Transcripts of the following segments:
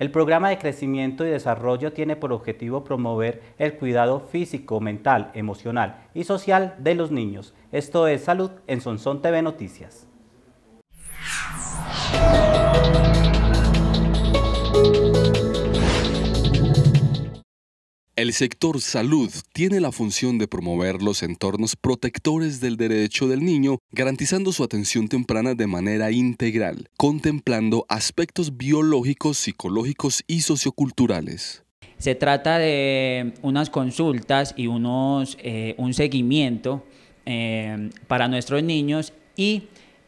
El programa de crecimiento y desarrollo tiene por objetivo promover el cuidado físico, mental, emocional y social de los niños. Esto es Salud en Sonsón TV Noticias. El sector salud tiene la función de promover los entornos protectores del derecho del niño, garantizando su atención temprana de manera integral, contemplando aspectos biológicos, psicológicos y socioculturales. Se trata de unas consultas y unos, eh, un seguimiento eh, para nuestros niños y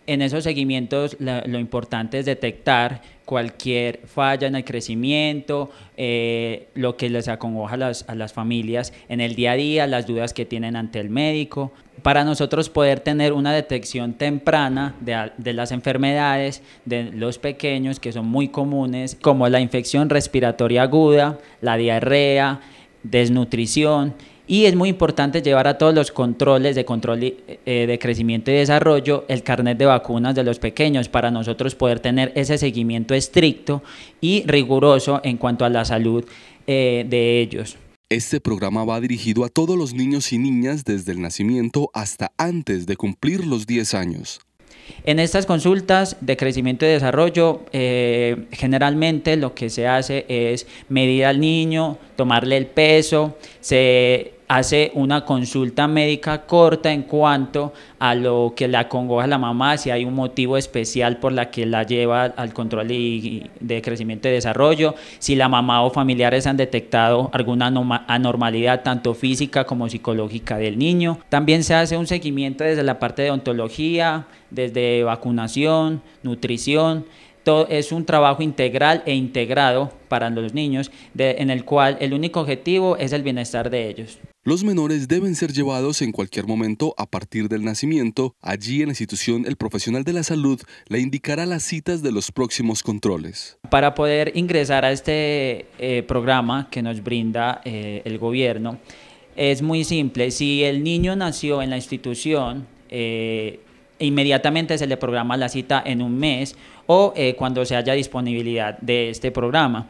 en esos seguimientos lo importante es detectar cualquier falla en el crecimiento, eh, lo que les acongoja a las, a las familias en el día a día, las dudas que tienen ante el médico. Para nosotros poder tener una detección temprana de, de las enfermedades de los pequeños que son muy comunes, como la infección respiratoria aguda, la diarrea, desnutrición, y es muy importante llevar a todos los controles de control eh, de crecimiento y desarrollo el carnet de vacunas de los pequeños para nosotros poder tener ese seguimiento estricto y riguroso en cuanto a la salud eh, de ellos. Este programa va dirigido a todos los niños y niñas desde el nacimiento hasta antes de cumplir los 10 años. En estas consultas de crecimiento y desarrollo, eh, generalmente lo que se hace es medir al niño, tomarle el peso, se hace una consulta médica corta en cuanto a lo que la congoja la mamá, si hay un motivo especial por la que la lleva al control de crecimiento y desarrollo, si la mamá o familiares han detectado alguna anormalidad tanto física como psicológica del niño. También se hace un seguimiento desde la parte de ontología, desde vacunación, nutrición, es un trabajo integral e integrado para los niños, en el cual el único objetivo es el bienestar de ellos. Los menores deben ser llevados en cualquier momento a partir del nacimiento. Allí en la institución el profesional de la salud le indicará las citas de los próximos controles. Para poder ingresar a este eh, programa que nos brinda eh, el gobierno, es muy simple. Si el niño nació en la institución, eh, inmediatamente se le programa la cita en un mes o eh, cuando se haya disponibilidad de este programa.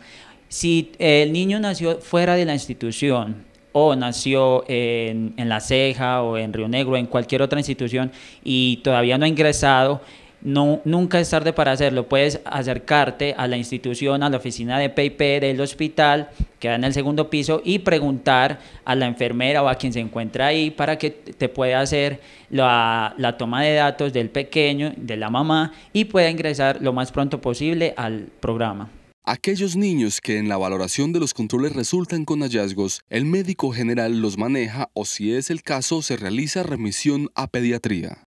Si eh, el niño nació fuera de la institución o nació en, en La Ceja o en Río Negro, en cualquier otra institución y todavía no ha ingresado, no, nunca es tarde para hacerlo. Puedes acercarte a la institución, a la oficina de PIP del hospital Queda en el segundo piso y preguntar a la enfermera o a quien se encuentra ahí para que te pueda hacer la, la toma de datos del pequeño, de la mamá y pueda ingresar lo más pronto posible al programa. Aquellos niños que en la valoración de los controles resultan con hallazgos, el médico general los maneja o si es el caso se realiza remisión a pediatría.